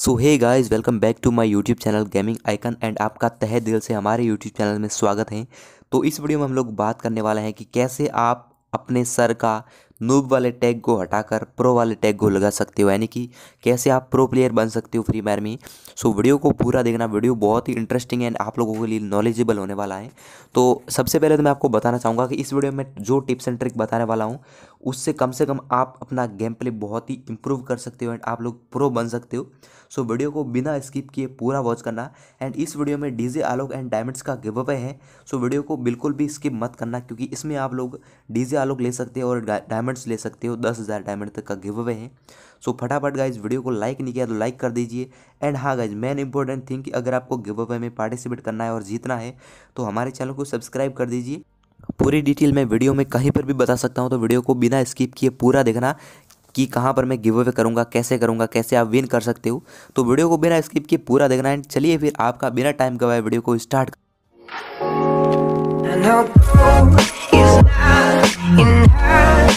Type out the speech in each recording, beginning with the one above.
so hey guys welcome back to my YouTube channel gaming icon and आपका तहे दिल से हमारे यूट्यूब चैनल में स्वागत है तो इस वीडियो में हम लोग बात करने वाले हैं कि कैसे आप अपने सर का नूब वाले टैग को हटाकर प्रो वाले टैग को लगा सकते हो यानी कि कैसे आप प्रो प्लेयर बन सकते हो फ्री फायर में सो वीडियो को पूरा देखना वीडियो बहुत ही इंटरेस्टिंग एंड आप लोगों के लिए नॉलेजेबल होने वाला है तो सबसे पहले तो मैं आपको बताना चाहूँगा कि इस वीडियो में जो टिप्स एंड ट्रिक बताने वाला हूँ उससे कम से कम आप अपना गेम प्ले बहुत ही इंप्रूव कर सकते हो एंड आप लोग प्रो बन सकते हो सो so, वीडियो को बिना स्किप किए पूरा वॉच करना एंड इस वीडियो में डीजे आलोक एंड डायमंड्स का give away so so, video को बिल्कुल भी स्किप मत करना क्योंकि इसमें आप लोग डीजे आलोक ले सकते हो और डायमंड्स ले सकते हो दस हज़ार डायमंड तक का give away so so, फटाफट गाइज वीडियो को लाइक नहीं किया तो लाइक कर दीजिए एंड हाँ गाइज मेन इंपॉर्टेंट थिंग कि अगर आपको गिव अवे में पार्टिसिपेट करना है और जीतना है तो हमारे चैनल को सब्सक्राइब कर दीजिए पूरी डिटेल मैं वीडियो में कहीं पर भी बता सकता हूँ तो वीडियो को बिना स्किप किए पूरा देखना कि कहाँ पर मैं गिव अवे करूँगा कैसे करूँगा कैसे आप विन कर सकते हो तो वीडियो को बिना स्किप किए पूरा देखना एंड चलिए फिर आपका बिना टाइम गवाए वीडियो को स्टार्ट And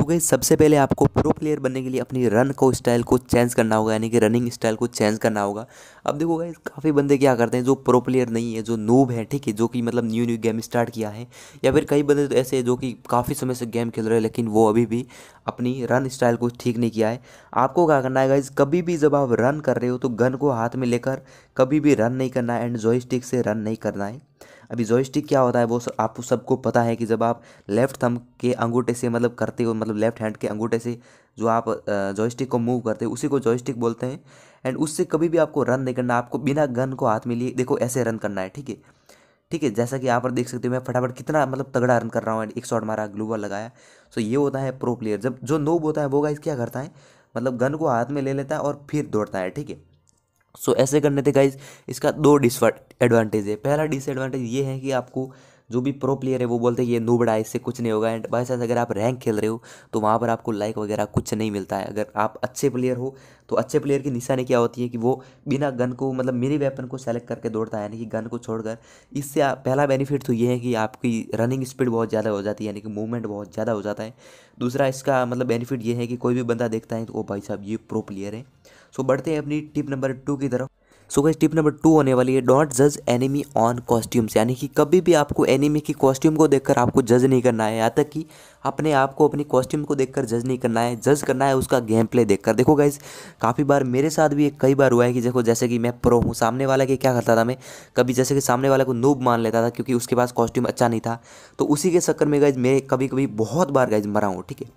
सो गई सबसे पहले आपको प्रो प्लेयर बनने के लिए अपनी रन को स्टाइल को चेंज करना होगा यानी कि रनिंग स्टाइल को चेंज करना होगा अब देखो गाइस काफ़ी बंदे क्या करते हैं जो प्रो प्लेयर नहीं है जो नूब है ठीक है जो कि मतलब न्यू न्यू गेम स्टार्ट किया है या फिर कई बंदे तो ऐसे हैं जो कि काफ़ी समय से गेम खेल रहे हैं लेकिन वो अभी भी अपनी रन स्टाइल को ठीक नहीं किया है आपको क्या करना है गाइज कभी भी जब आप रन कर रहे हो तो गन को हाथ में लेकर कभी भी रन नहीं करना है एंड जॉय से रन नहीं करना है अभी जॉयस्टिक क्या होता है वो सब आप सबको पता है कि जब आप लेफ़्ट थंब के अंगूठे से मतलब करते हो मतलब लेफ़्ट हैंड के अंगूठे से जो आप जॉयस्टिक को मूव करते हो उसी को जॉयस्टिक बोलते हैं एंड उससे कभी भी आपको रन नहीं करना आपको बिना गन को हाथ में लिए देखो ऐसे रन करना है ठीक है ठीक है जैसा कि यहाँ पर देख सकते हो मैं फटाफट कितना मतलब तगड़ा रन कर रहा हूँ एंड एक शॉट मारा ग्लूबल लगाया सो ये होता है प्रो प्लेयर जब जो नोब होता है वो गाइस क्या करता है मतलब गन को हाथ में ले लेता है और फिर दौड़ता है ठीक है सो ऐसे करने थे गाइज इसका दो डिस एडवांटेज है पहला डिसएडवांटेज ये है कि आपको जो भी प्रो प्लेयर है वो बोलते हैं ये नूबड़ा इससे कुछ नहीं होगा एंड बाई चांस अगर आप रैंक खेल रहे हो तो वहाँ पर आपको लाइक वगैरह कुछ नहीं मिलता है अगर आप अच्छे प्लेयर हो तो अच्छे प्लेयर की निशानी क्या होती है कि वो बिना गन को मतलब मेरी वेपन को सेलेक्ट करके दौड़ता है यानी कि गन को छोड़कर इससे पहला बेनिफिट तो ये है कि आपकी रनिंग स्पीड बहुत ज़्यादा हो जाती है यानी कि मूवमेंट बहुत ज़्यादा हो जाता है दूसरा इसका मतलब बेनिफिट ये है कि कोई भी बंदा देखता है तो वो भाई साहब ये प्रो प्लेयर है सो बढ़ते हैं अपनी टिप नंबर टू की तरफ सो गई टिप नंबर टू होने वाली है डोंट जज एनिमी ऑन कॉस्ट्यूम्स यानी कि कभी भी आपको एनिमी की कॉस्ट्यूम को देखकर आपको जज नहीं करना है यहाँ तक कि अपने आप को अपनी कॉस्ट्यूम को देखकर जज नहीं करना है जज करना है उसका गेम प्ले देखकर देखो गाइज काफ़ी बार मेरे साथ भी एक कई बार हुआ है कि देखो जैसे कि मैं प्रो हूँ सामने वाला के क्या करता था मैं कभी जैसे कि सामने वाला को नूब मान लेता था क्योंकि उसके पास कॉस्ट्यूम अच्छा नहीं था तो उसी के चक्कर में गाइज मैं कभी कभी बहुत बार गाइज मरा हूँ ठीक है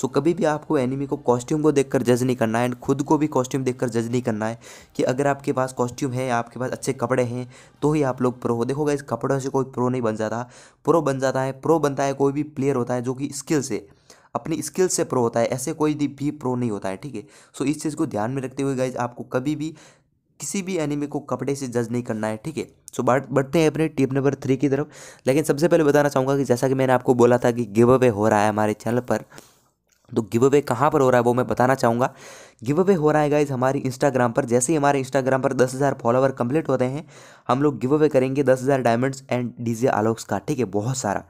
सो कभी भी आपको एनिमी को कॉस्ट्यूम को देखकर जज नहीं करना है एंड खुद को भी कॉस्ट्यूम देखकर जज नहीं करना है कि अगर आपके पास कॉस्ट्यूम है आपके पास अच्छे कपड़े हैं तो ही आप लोग प्रो हो देखोगा इस कपड़ों से कोई प्रो नहीं बन जाता प्रो बन जाता है प्रो बनता है कोई भी प्लेयर होता है जो कि स्किल से अपनी स्किल से प्रो होता है ऐसे कोई भी प्रो नहीं होता है ठीक है सो इस चीज़ को ध्यान में रखते हुए गाइज आपको कभी भी किसी भी एनिमी को कपड़े से जज नहीं करना है ठीक है सो बढ़ बढ़ते हैं अपने टिप नंबर थ्री की तरफ लेकिन सबसे पहले बताना चाहूँगा कि जैसा कि मैंने आपको बोला था कि गिव अवे हो रहा है हमारे चैनल पर तो गिव अवे कहाँ पर हो रहा है वो मैं बताना चाहूँगा गिव अवे हो रहा है गाइज हमारी इंस्टाग्राम पर जैसे ही हमारे इंस्टाग्राम पर दस हज़ार फॉलोवर कंप्लीट होते हैं हम लोग गिव अवे करेंगे दस हज़ार diamonds and D J Alok's का ठीक है बहुत सारा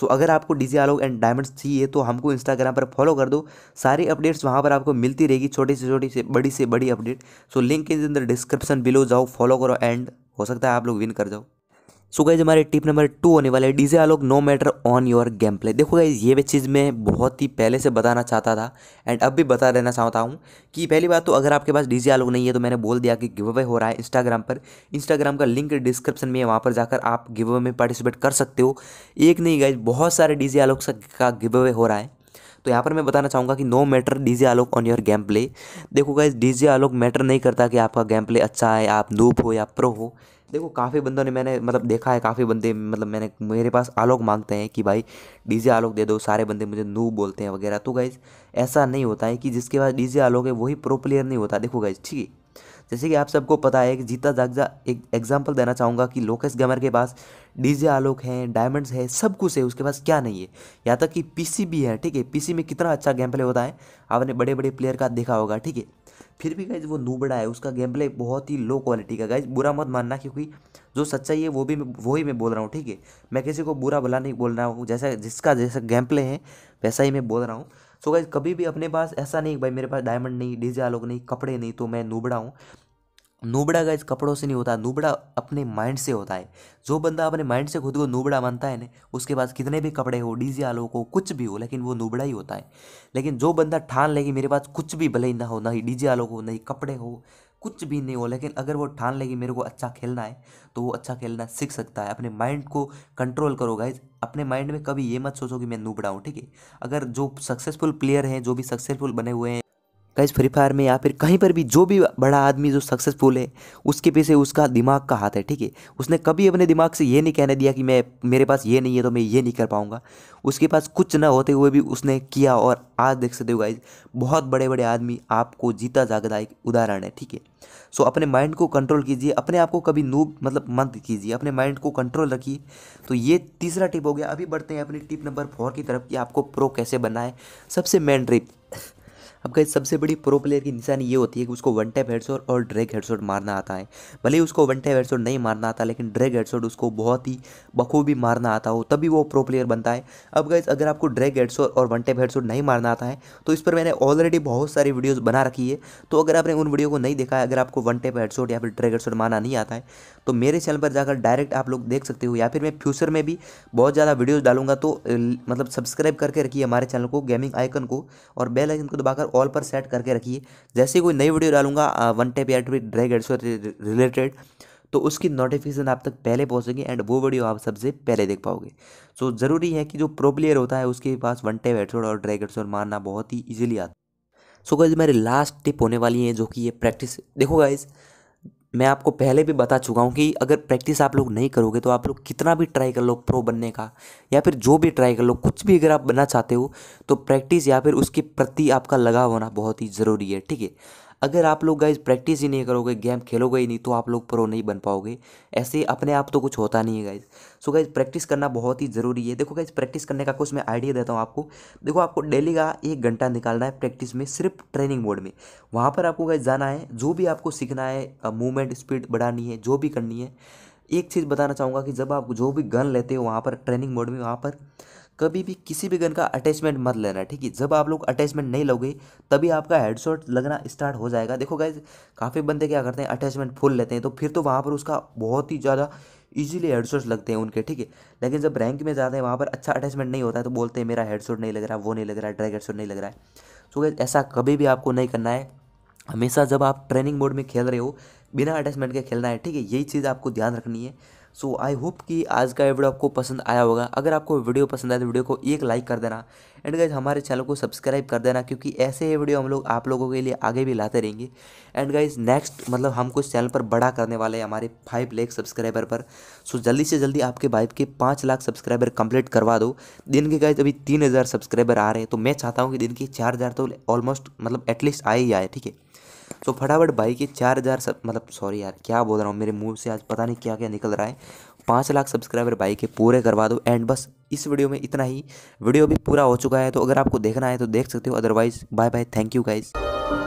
सो अगर आपको D J Alok and diamonds चाहिए तो हमको इंस्टाग्राम पर फॉलो कर दो सारी अपडेट्स वहाँ पर आपको मिलती रहेगी छोटी से छोटी से बड़ी से बड़ी update so link is in the description below जाओ फॉलो करो एंड हो सकता है आप लोग विन कर जाओ सो गाइज हमारे टिप नंबर टू होने वाला है DJ Alok no matter on your game play देखो गाइज ये भी चीज़ मैं बहुत ही पहले से बताना चाहता था एंड अब भी बता देना चाहता हूँ कि पहली बात तो अगर आपके पास डीजे आलोक नहीं है तो मैंने बोल दिया कि गिव अवे हो रहा है इंस्टाग्राम पर इंस्टाग्राम का लिंक डिस्क्रिप्शन में है वहाँ पर जाकर आप गिव अवे में पार्टिसिपेट कर सकते हो एक नहीं गाइज बहुत सारे डीजे आलोक का गिव अवे हो रहा है तो यहाँ पर मैं बताना चाहूँगा कि no matter DJ Alok on your game play देखो गाइज डीजे आलोक मैटर नहीं करता कि आपका गेम प्ले अच्छा है आप नूप हो या प्रो हो देखो काफ़ी बंदों ने मैंने मतलब देखा है काफ़ी बंदे मतलब मैंने मेरे पास आलोक मांगते हैं कि भाई डीजे आलोक दे दो सारे बंदे मुझे नू बोलते हैं वगैरह तो गाइज ऐसा नहीं होता है कि जिसके पास डीजे आलोक है वही प्रो प्लेयर नहीं होता देखो गाइज ठीक है जैसे कि आप सबको पता है कि जीता जागजा एक एग्जाम्पल देना चाहूँगा कि लोकेश गमर के पास डीजे आलोक हैं डायमंड्स है सब कुछ है उसके पास क्या नहीं है यहाँ तक कि पीसी भी है ठीक है पीसी में कितना अच्छा गेम प्ले होता है आपने बड़े बड़े प्लेयर का देखा होगा ठीक है फिर भी गाइज वो नूबड़ा है उसका गेम प्ले बहुत ही लो क्वालिटी का गाइज बुरा मत मानना क्योंकि जो सच्चाई है वो भी वही मैं बोल रहा हूँ ठीक है मैं किसी को बुरा भला नहीं बोल रहा हूँ जैसा जिसका जैसा गेम प्ले है वैसा ही मैं बोल रहा हूँ सो गाइज कभी भी अपने पास ऐसा नहीं भाई मेरे पास डायमंड नहीं डीजे आलोक नहीं कपड़े नहीं तो मैं नूबड़ा हूँ नूबड़ा गाइज कपड़ों से नहीं होता नूबड़ा अपने माइंड से होता है जो बंदा अपने माइंड से खुद को नूबड़ा मानता है ना उसके पास कितने भी कपड़े हो डीजे आलोक हो कुछ भी हो लेकिन वो नूबड़ा ही होता है लेकिन जो बंदा ठान ले कि मेरे पास कुछ भी भले ही ना हो ना ही डीजे आलोक हो ना ही कपड़े हो कुछ भी नहीं हो लेकिन अगर वो ठान लेगी मेरे को अच्छा खेलना है तो वो अच्छा खेलना सीख सकता है अपने माइंड को कंट्रोल करो गाइज अपने माइंड में कभी ये मत सोचो कि मैं नूबड़ा हूँ ठीक है अगर जो सक्सेसफुल प्लेयर हैं जो भी सक्सेसफुल बने हुए हैं कैसे फ्री फायर में या फिर कहीं पर भी जो भी बड़ा आदमी जो सक्सेसफुल है उसके पीछे उसका दिमाग का हाथ है ठीक है उसने कभी अपने दिमाग से ये नहीं कहने दिया कि मैं मेरे पास ये नहीं है तो मैं ये नहीं कर पाऊँगा उसके पास कुछ ना होते हुए भी उसने किया और आज देख सकते हो गाइज बहुत बड़े बड़े आदमी आपको जीता जागदा एक उदाहरण है ठीक है सो अपने माइंड को कंट्रोल कीजिए अपने आप को कभी नूब मतलब मंद कीजिए अपने माइंड को कंट्रोल रखिए तो ये तीसरा टिप हो गया अभी बढ़ते हैं अपनी टिप नंबर फोर की तरफ कि आपको प्रो कैसे बनना है सबसे मेन ट्रिप अब गई सबसे बड़ी प्रो प्लेयर की निशानी ये होती है कि उसको वन टैप हेडशॉट और ड्रैग हेडशॉट मारना आता है भले ही उसको वन टैप हेडशॉट नहीं मारना आता लेकिन ड्रैग हेडशॉट उसको बहुत ही बखूबी मारना आता हो तभी वो प्रो प्लेयर बनता है अब गई अगर आपको ड्रैग हेडशॉट और वन टैप हेडशॉट नहीं मारना आता है तो इस पर मैंने ऑलरेडी बहुत सारी वीडियोज़ बना रखी है तो अगर आपने उन वीडियो को नहीं देखा है अगर आपको वन टैप हेडशॉट या फिर ड्रैग हेडशॉट मारना नहीं आता है तो मेरे चैनल पर जाकर डायरेक्ट आप लोग देख सकते हो या फिर मैं फ्यूचर में भी बहुत ज़्यादा वीडियोज़ डालूंगा तो मतलब सब्सक्राइब करके रखिए हमारे चैनल को गेमिंग आइकन को और बेल आइकन को दबाकर ऑल पर सेट करके रखिए जैसे कोई नई वीडियो डालूंगा वन टेप या ड्रैग एड्स रिलेटेड तो उसकी नोटिफिकेशन आप तक पहले पहुंचेगी एंड वो वीडियो आप सबसे पहले देख पाओगे सो so, ज़रूरी है कि जो प्रो प्लेयर होता है उसके पास वन टेप एडसोड और ड्रैग एडसोड मारना बहुत ही ईजिली आता है सो so, गाइज मेरी लास्ट टिप होने वाली है जो कि ये प्रैक्टिस देखो गाइज़ मैं आपको पहले भी बता चुका हूँ कि अगर प्रैक्टिस आप लोग नहीं करोगे तो आप लोग कितना भी ट्राई कर लो प्रो बनने का या फिर जो भी ट्राई कर लो कुछ भी अगर आप बनना चाहते हो तो प्रैक्टिस या फिर उसके प्रति आपका लगाव होना बहुत ही ज़रूरी है ठीक है अगर आप लोग गाइज प्रैक्टिस ही नहीं करोगे गेम खेलोगे ही नहीं तो आप लोग प्रो नहीं बन पाओगे ऐसे अपने आप तो कुछ होता नहीं है गाइज सो गाइज प्रैक्टिस करना बहुत ही ज़रूरी है देखो गाइज प्रैक्टिस करने का कुछ मैं आइडिया देता हूँ आपको देखो आपको डेली का एक घंटा निकालना है प्रैक्टिस में सिर्फ ट्रेनिंग मोड में वहाँ पर आपको गाइज जाना है जो भी आपको सीखना है मूवमेंट स्पीड बढ़ानी है जो भी करनी है एक चीज़ बताना चाहूँगा कि जब आप जो भी गन लेते हो वहाँ पर ट्रेनिंग मोड में वहाँ पर कभी भी किसी भी गन का अटैचमेंट मत लेना ठीक है जब आप लोग अटैचमेंट नहीं लोगे तभी आपका हेडशॉट लगना स्टार्ट हो जाएगा देखो गाइज काफ़ी बंदे क्या करते हैं अटैचमेंट फुल लेते हैं तो फिर तो वहाँ पर उसका बहुत ही ज़्यादा ईजिली हेडशॉट्स लगते हैं उनके ठीक है लेकिन जब रैंक में जाते हैं वहाँ पर अच्छा अटैचमेंट नहीं होता है तो बोलते हैं मेरा हेडशॉट नहीं लग रहा वो नहीं लग रहा है ड्रैग हेडशॉट नहीं लग रहा है सो तो गाइज ऐसा कभी भी आपको नहीं करना है हमेशा जब आप ट्रेनिंग मोड में खेल रहे हो बिना अटैचमेंट के खेलना है ठीक है यही चीज़ आपको ध्यान रखनी है सो आई होप कि आज का वीडियो आपको पसंद आया होगा अगर आपको वीडियो पसंद आए तो वीडियो को एक लाइक कर देना एंड गाइज हमारे चैनल को सब्सक्राइब कर देना क्योंकि ऐसे ही वीडियो हम लोग आप लोगों के लिए आगे भी लाते रहेंगे एंड गाइज नेक्स्ट मतलब हमको इस चैनल पर बड़ा करने वाले हैं हमारे फाइव लाख सब्सक्राइबर पर सो so, जल्दी से जल्दी आपके बाइक के पाँच लाख सब्सक्राइबर कंप्लीट करवा दो दिन के गाइज अभी तीन सब्सक्राइबर आ रहे हैं तो मैं चाहता हूँ कि दिन के चार तो ऑलमोस्ट मतलब एटलीस्ट आए ही आए ठीक है तो फटाफट भाई के चार हज़ार सब मतलब सॉरी यार क्या बोल रहा हूँ मेरे मुंह से आज पता नहीं क्या क्या निकल रहा है पाँच लाख सब्सक्राइबर भाई के पूरे करवा दो एंड बस इस वीडियो में इतना ही वीडियो भी पूरा हो चुका है तो अगर आपको देखना है तो देख सकते हो otherwise bye bye thank you guys